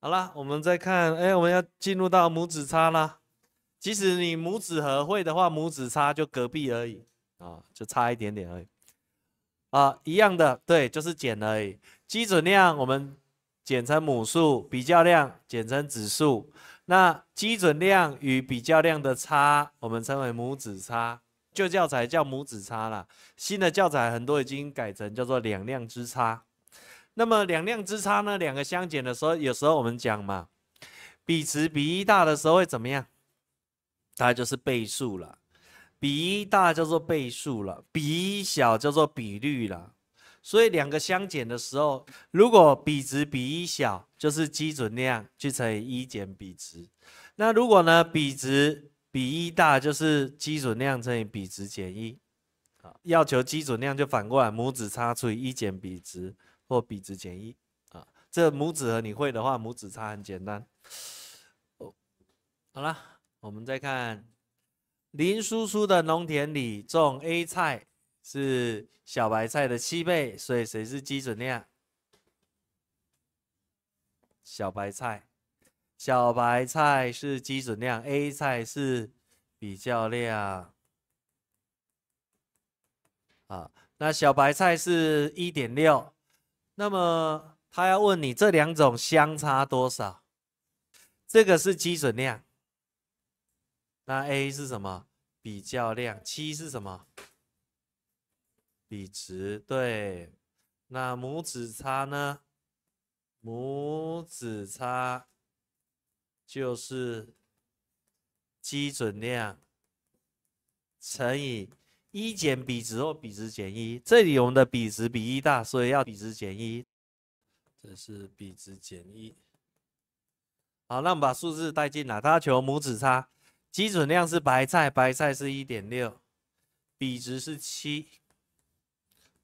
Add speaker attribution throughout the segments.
Speaker 1: 好了，我们再看，哎，我们要进入到母子差啦。即使你母子和会的话，母子差就隔壁而已啊，就差一点点而已啊，一样的，对，就是减而已。基准量我们简成母数，比较量简成指数，那基准量与比较量的差，我们称为母子差。旧教材叫母子差了，新的教材很多已经改成叫做两量之差。那么两量之差呢？两个相减的时候，有时候我们讲嘛，比值比一大的时候会怎么样？它就是倍数了。比一大叫做倍数了，比一小叫做比率了。所以两个相减的时候，如果比值比一小，就是基准量去乘以一减比值。那如果呢，比值比一大，就是基准量乘以比值减一。要求基准量就反过来，母子差除以一减比值。或比值减一啊，这母子和你会的话，母子差很简单。哦，好了，我们再看，林叔叔的农田里种 A 菜是小白菜的七倍，所以谁是基准量？小白菜，小白菜是基准量，A 菜是比较量。啊，那小白菜是一点六。那么他要问你这两种相差多少？这个是基准量。那 A 是什么？比较量。七是什么？比值。对。那母子差呢？母子差就是基准量乘以。一减比值或比值减一，这里我们的比值比一大，所以要比值减一，这是比值减一。好，那我们把数字带进来，它求母子差，基准量是白菜，白菜是一点六，比值是七，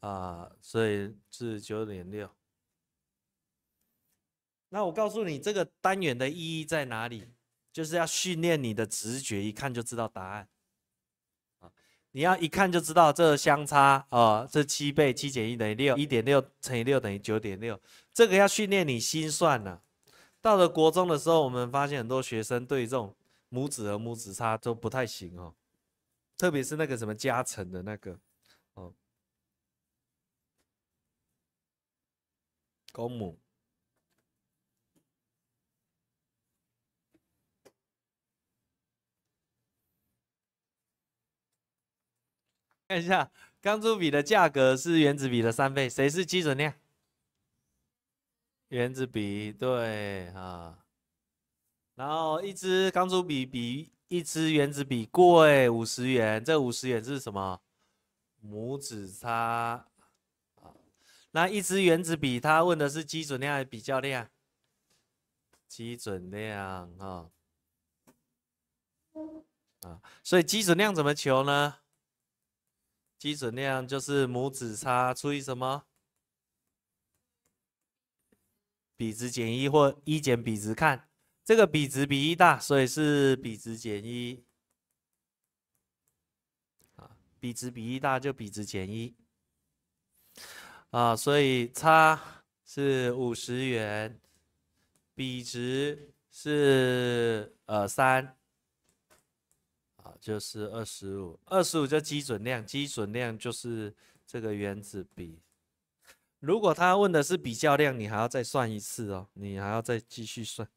Speaker 1: 啊，所以是九点六。那我告诉你这个单元的意义在哪里，就是要训练你的直觉，一看就知道答案。你要一看就知道这相差哦，这七倍，七减一等于六，一点六乘以六等于九点六，这个要训练你心算了。到了国中的时候，我们发现很多学生对这种拇指和拇指差都不太行哦，特别是那个什么加成的那个，哦，公母。看一下钢珠笔的价格是原子笔的三倍，谁是基准量？原子笔对啊。然后一支钢珠笔比一支原子笔贵五十元，这五十元是什么？拇指差啊。那一支原子笔，它问的是基准量还是比较量？基准量啊啊，所以基准量怎么求呢？基准量就是母子差除以什么？比值减一或一减比值？看这个比值比一大，所以是比值减一比值比一大就比值减一啊，所以差是五十元，比值是呃三。就是二十五，二十五就基准量，基准量就是这个原子比。如果他问的是比较量，你还要再算一次哦，你还要再继续算。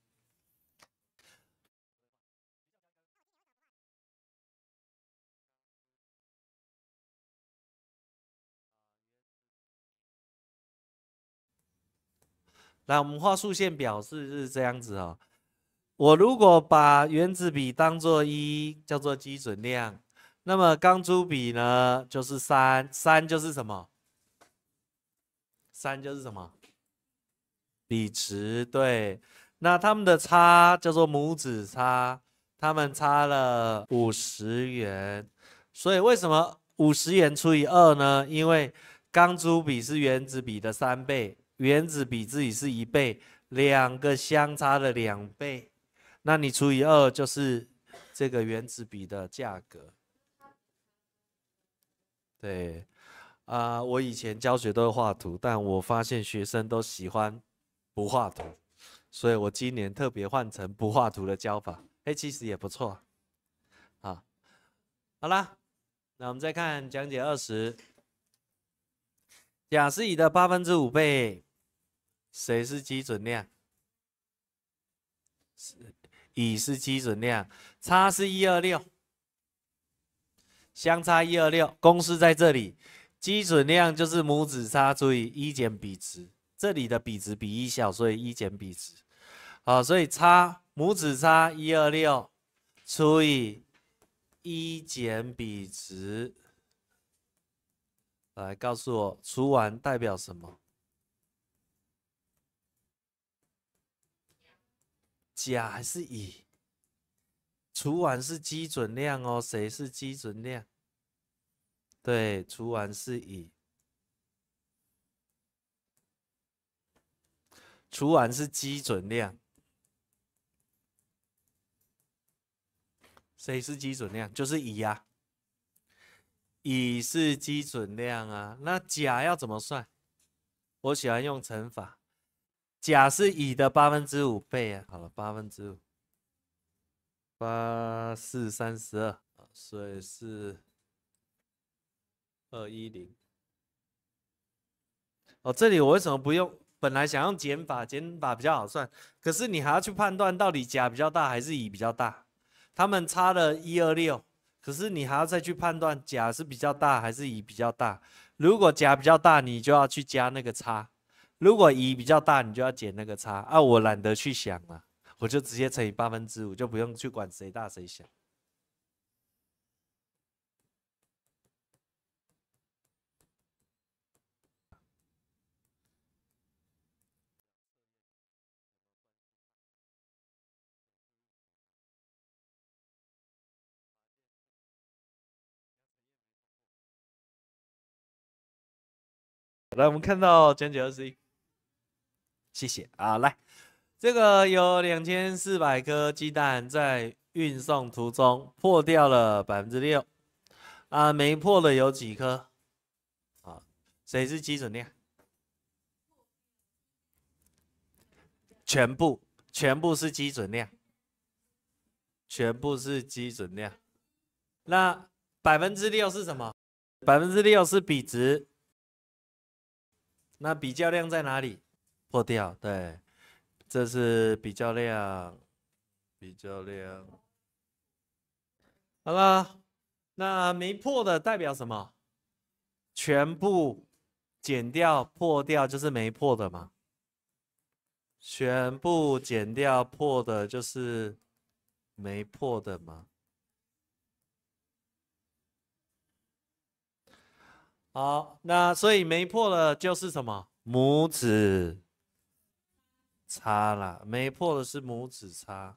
Speaker 1: 来，我们画竖线表示是这样子哦。我如果把原子比当做一，叫做基准量，那么钢珠比呢就是三，三就是什么？三就是什么？比值对。那他们的差叫做母子差，他们差了五十元，所以为什么五十元除以二呢？因为钢珠比是原子比的三倍，原子比自己是一倍，两个相差了两倍。那你除以二就是这个原子笔的价格。对，啊，我以前教学都是画图，但我发现学生都喜欢不画图，所以我今年特别换成不画图的教法，其实也不错。好，好啦，那我们再看讲解二十。甲是乙的八分之五倍，谁是基准量？是。乙是基准量，差是一二六，相差一二六，公式在这里，基准量就是母子差除以一减比值，这里的比值比一小，所以一减比值，好，所以差母子差一二六除以一减比值，来告诉我除完代表什么？甲还是乙？除完是基准量哦，谁是基准量？对，除完是乙，除完是基准量。谁是基准量？就是乙呀，乙是基准量啊。那甲要怎么算？我喜欢用乘法。甲是乙的八分之五倍啊，好了，八分之五，八四三十二啊，所以是二一零。哦，这里我为什么不用？本来想用减法，减法比较好算，可是你还要去判断到底甲比较大还是乙比较大。他们差了一二六，可是你还要再去判断甲是比较大还是乙比较大。如果甲比较大，你就要去加那个差。如果乙比较大，你就要减那个差啊！我懒得去想了，我就直接乘以八分之五，就不用去管谁大谁小。来，我们看到减去二 c。谢谢啊，来，这个有两千四百颗鸡蛋在运送途中破掉了百分之六，啊，没破的有几颗？啊，谁是基准量？全部，全部是基准量，全部是基准量。那百分之六是什么？百分之六是比值。那比较量在哪里？破掉，对，这是比较亮，比较亮。好了，那没破的代表什么？全部剪掉、破掉就是没破的嘛。全部剪掉、破的就是没破的嘛。好，那所以没破了就是什么？拇指。差啦，没破的是拇指差。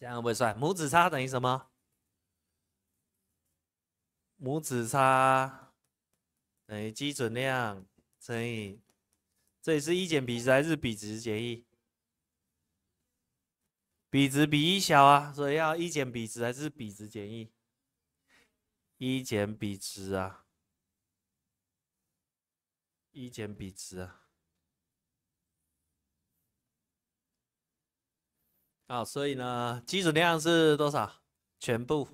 Speaker 1: 这样会不算？母子差等于什么？母子差等于基准量乘以。这里是一减比值还是比值减一？比值比一小啊，所以要一减比值还是比值减一？一减比值啊。一减比值啊，好，所以呢，基准量是多少？全部，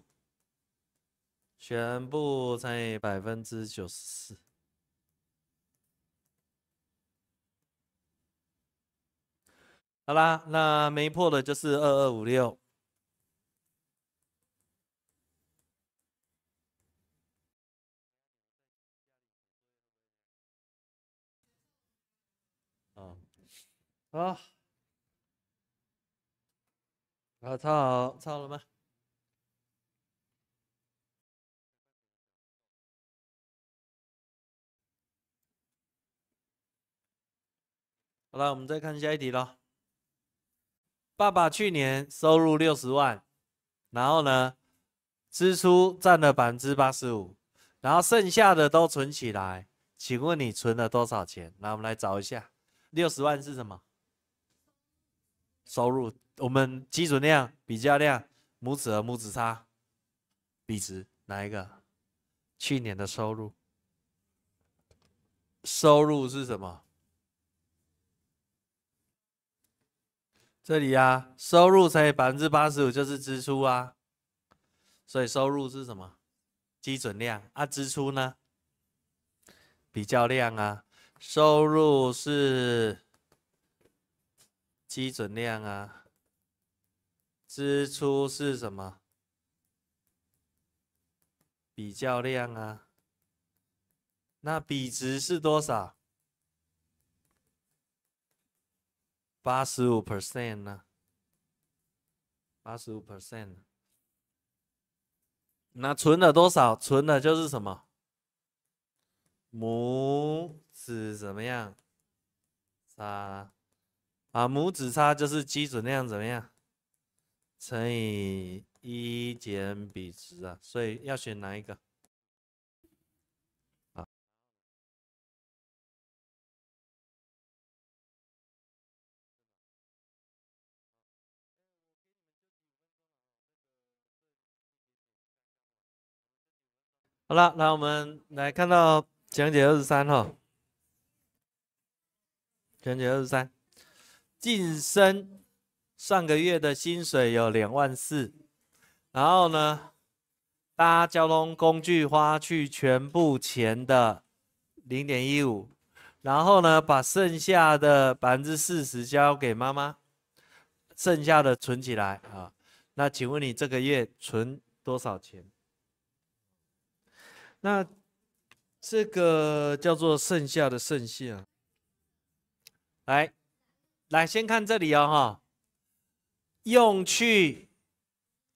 Speaker 1: 全部乘以百分之九十四。好啦，那没破的就是二二五六。好，啊唱好唱好了吗？好了，我们再看下一题了。爸爸去年收入六十万，然后呢，支出占了百分之八十五，然后剩下的都存起来，请问你存了多少钱？那我们来找一下，六十万是什么？收入，我们基准量、比较量、母子和母子差、比值，哪一个？去年的收入，收入是什么？这里啊，收入乘以百分之八十五就是支出啊，所以收入是什么？基准量啊，支出呢？比较量啊，收入是。基准量啊，支出是什么？比较量啊，那比值是多少？八十五 percent 呢？八十五 percent 那存了多少？存了就是什么？拇指怎么样？啥？啊，拇指差就是基准量怎么样乘以一减比值啊？所以要选哪一个？好了，那我们来看到讲解二十三哈，讲解二十三。晋升上个月的薪水有两万四，然后呢，搭交通工具花去全部钱的零点一五，然后呢，把剩下的百分之四十交给妈妈，剩下的存起来啊。那请问你这个月存多少钱？那这个叫做剩下的剩下，来。来，先看这里哦，哈，用去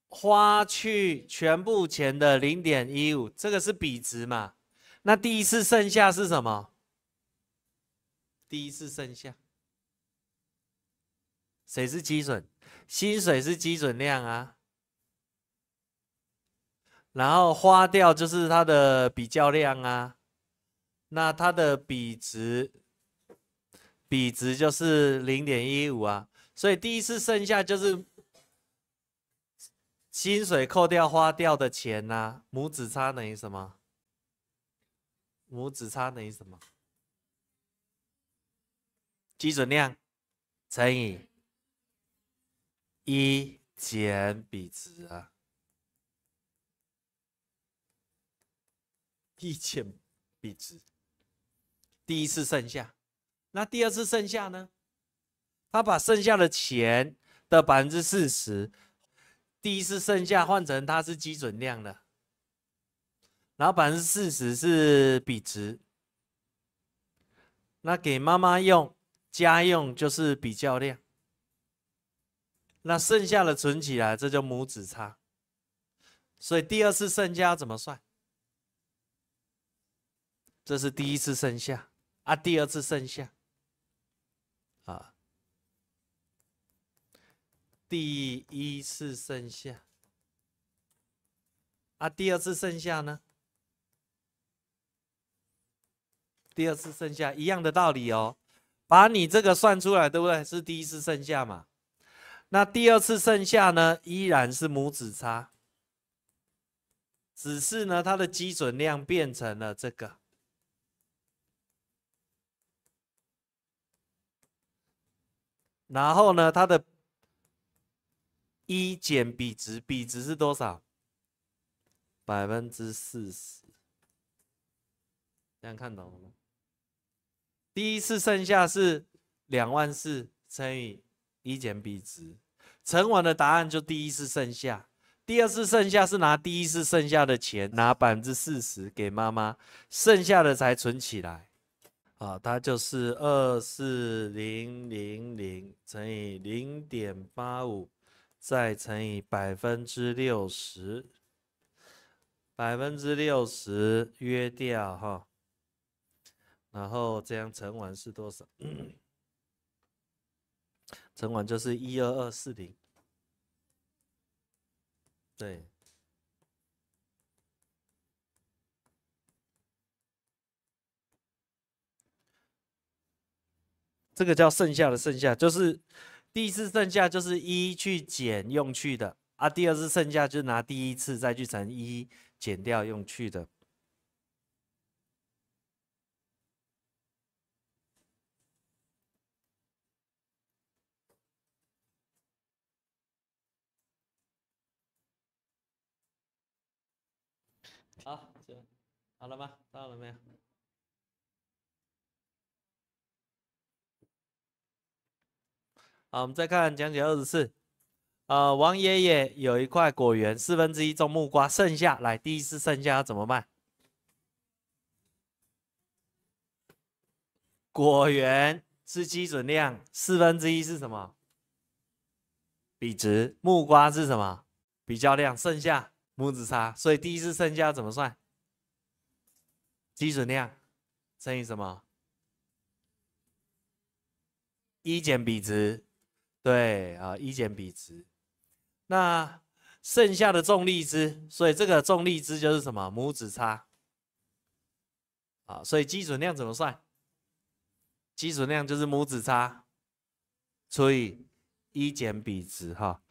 Speaker 1: 花去全部钱的零点一五，这个是比值嘛？那第一次剩下是什么？第一次剩下谁是基准？薪水是基准量啊，然后花掉就是它的比较量啊，那它的比值。比值就是零点一五啊，所以第一次剩下就是薪水扣掉花掉的钱呐。母子差等于什么？母子差等于什么？基准量乘以一减比值啊，一减比值。第一次剩下。那第二次剩下呢？他把剩下的钱的百分之四十，第一次剩下换成他是基准量了，然后百分之四十是比值。那给妈妈用家用就是比较量。那剩下的存起来，这叫母子差。所以第二次剩下怎么算？这是第一次剩下啊，第二次剩下。第一次剩下，啊，第二次剩下呢？第二次剩下一样的道理哦，把你这个算出来，对不对？是第一次剩下嘛？那第二次剩下呢？依然是母子差，只是呢，它的基准量变成了这个，然后呢，它的。一减比值，比值是多少？百分之四十。这样看懂了吗？第一次剩下是两万四乘以一减比值，乘完的答案就第一次剩下。第二次剩下是拿第一次剩下的钱，拿百分之四十给妈妈，剩下的才存起来。啊，它就是二四零零零乘以零点八五。再乘以百分之六十，百分之六十约掉哈，然后这样乘完是多少？乘完就是一二二四零。对，这个叫剩下的剩下，就是。第一次剩下就是一去减用去的啊，第二次剩下就拿第一次再去乘一减掉用去的。好，好了吗？到了没有？我们再看讲解二十四。呃，王爷爷有一块果园，四分之一种木瓜，剩下来第一次剩下要怎么办？果园是基准量，四分之一是什么？比值，木瓜是什么？比较量，剩下母子差，所以第一次剩下怎么算？基准量乘以什么？一减比值。对啊，一减比值，那剩下的重力之，所以这个重力之就是什么母子差啊？所以基准量怎么算？基准量就是母子差除以一减比值哈。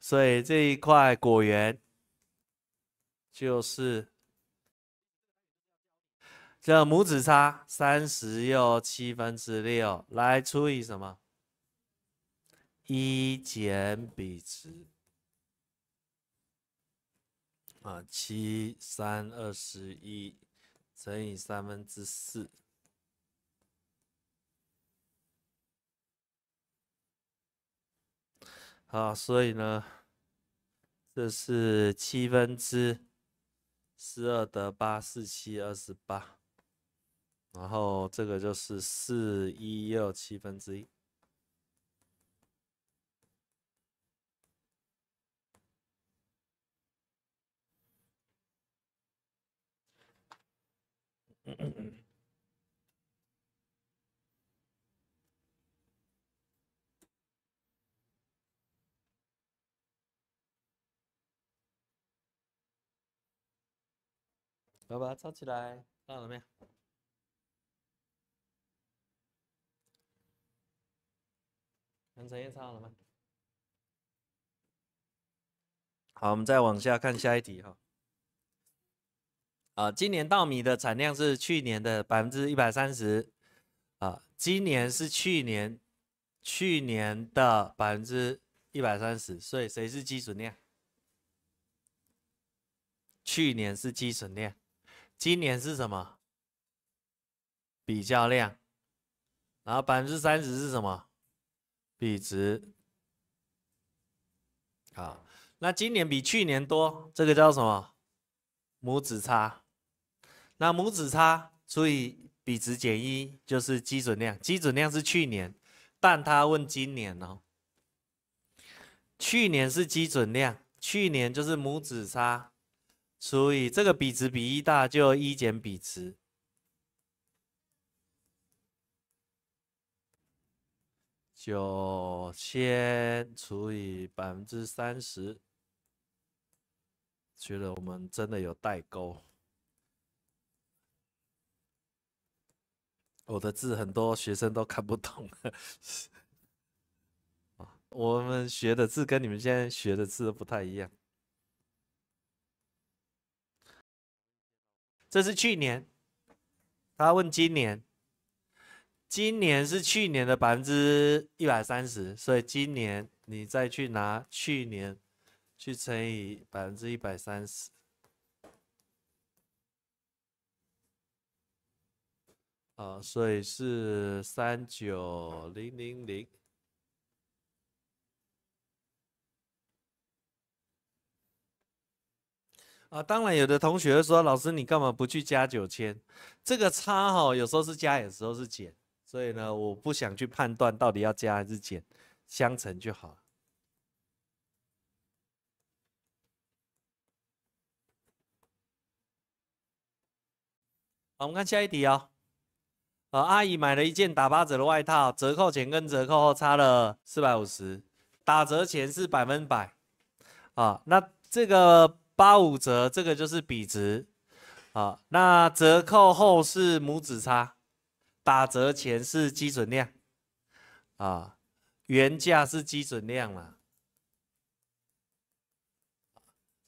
Speaker 1: 所以这一块果园就是这母子差三十又七分之六，来除以什么？一减比值啊，七三二十一乘以三分之四，好，所以呢，这是七分之十二得八四七二十八，然后这个就是四一又七分之一。我把它抄起来，抄好了没有？杨晨抄好了吗？好，我们再往下看下一题哈。啊，今年稻米的产量是去年的百分之一百三十，啊，今年是去年去年的百分之一百三十，所以谁是基准量？去年是基准量，今年是什么？比较量，然后百分之三十是什么？比值。好，那今年比去年多，这个叫什么？母子差。那母子差除以比值减一就是基准量，基准量是去年，但他问今年哦。去年是基准量，去年就是母子差，除以这个比值比一大就一减比值，九千除以百分之三十。觉得我们真的有代沟。我的字很多学生都看不懂啊！我们学的字跟你们现在学的字不太一样。这是去年，他问今年，今年是去年的百分之一百三十，所以今年你再去拿去年去乘以百分之一百三十。啊，所以是三九零零零。啊，当然有的同学说，老师你干嘛不去加九千？这个差哈，有时候是加，有时候是减，所以呢，我不想去判断到底要加还是减，相乘就好。好，我们看下一题啊。呃，阿姨买了一件打八折的外套，折扣前跟折扣后差了四百五十，打折前是百分百，啊，那这个八五折，这个就是比值，啊，那折扣后是拇指差，打折前是基准量，啊，原价是基准量嘛，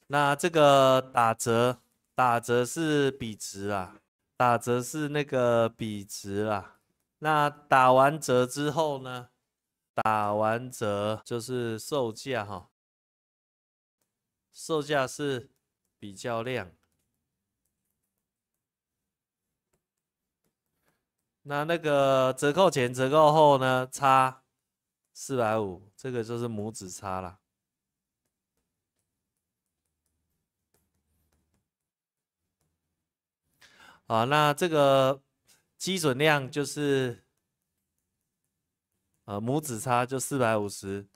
Speaker 1: 那这个打折，打折是比值啊。打折是那个比值啦，那打完折之后呢，打完折就是售价哈，售价是比较量。那那个折扣前、折扣后呢，差四百五，这个就是拇指差了。啊，那这个基准量就是，呃，母子差就四百五十，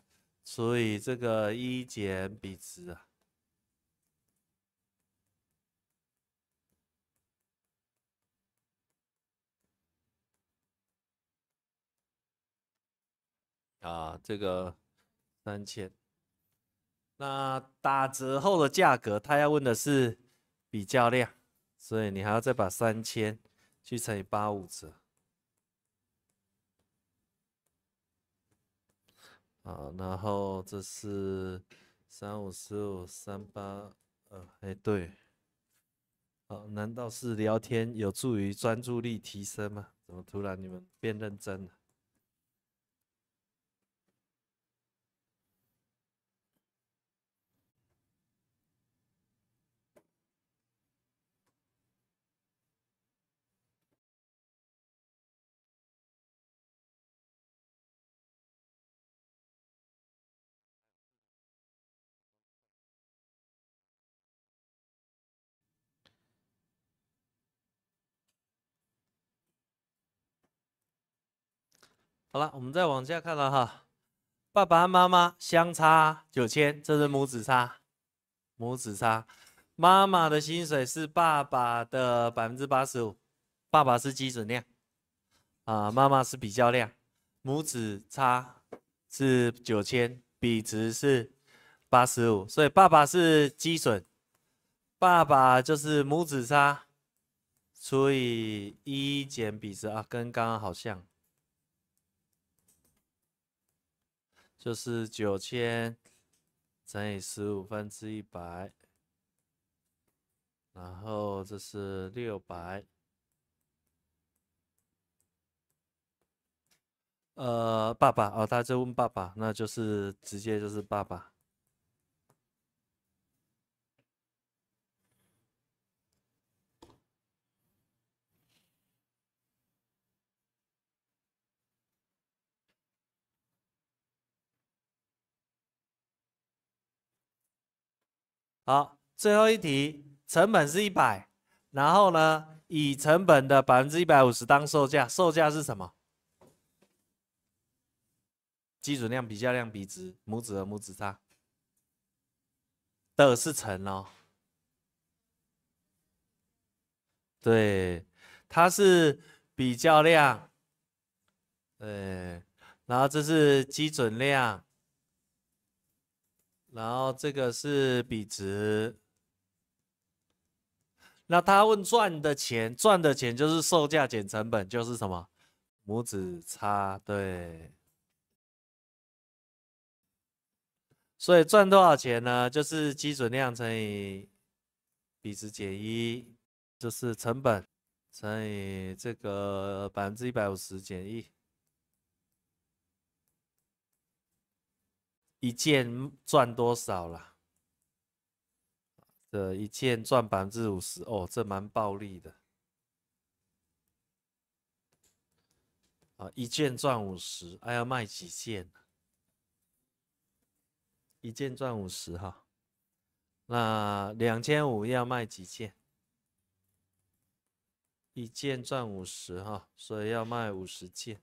Speaker 1: 所以这个一减比值啊，啊，这个三千，那打折后的价格，他要问的是比较量。所以你还要再把三千去乘以八五折，好，然后这是三五四五三八，呃，哎对，好，难道是聊天有助于专注力提升吗？怎么突然你们变认真了？好了，我们再往下看了哈，爸爸妈妈相差九千，这是母子差，母子差，妈妈的薪水是爸爸的百分之八十五，爸爸是基准量，啊，妈妈是比较量，母子差是九千，比值是八十五，所以爸爸是基准，爸爸就是母子差除以一减比值啊，跟刚刚好像。就是九千乘以十五分之一百，然后这是六百。呃，爸爸哦，他在问爸爸，那就是直接就是爸爸。好，最后一题，成本是一百，然后呢，以成本的百分之一百五十当售价，售价是什么？基准量、比较量、比值、母子和母子差，的是乘哦。对，它是比较量，对，然后这是基准量。然后这个是比值，那他问赚的钱，赚的钱就是售价减成本，就是什么？拇指差，对。所以赚多少钱呢？就是基准量乘以比值减一，就是成本乘以这个百分之一百五十减一。一件赚多少啦？这一件赚百分之五十哦，这蛮暴利的。啊，一件赚五十，哎要卖几件？一件赚五十哈，那两千五要卖几件？一件赚五十哈，所以要卖五十件。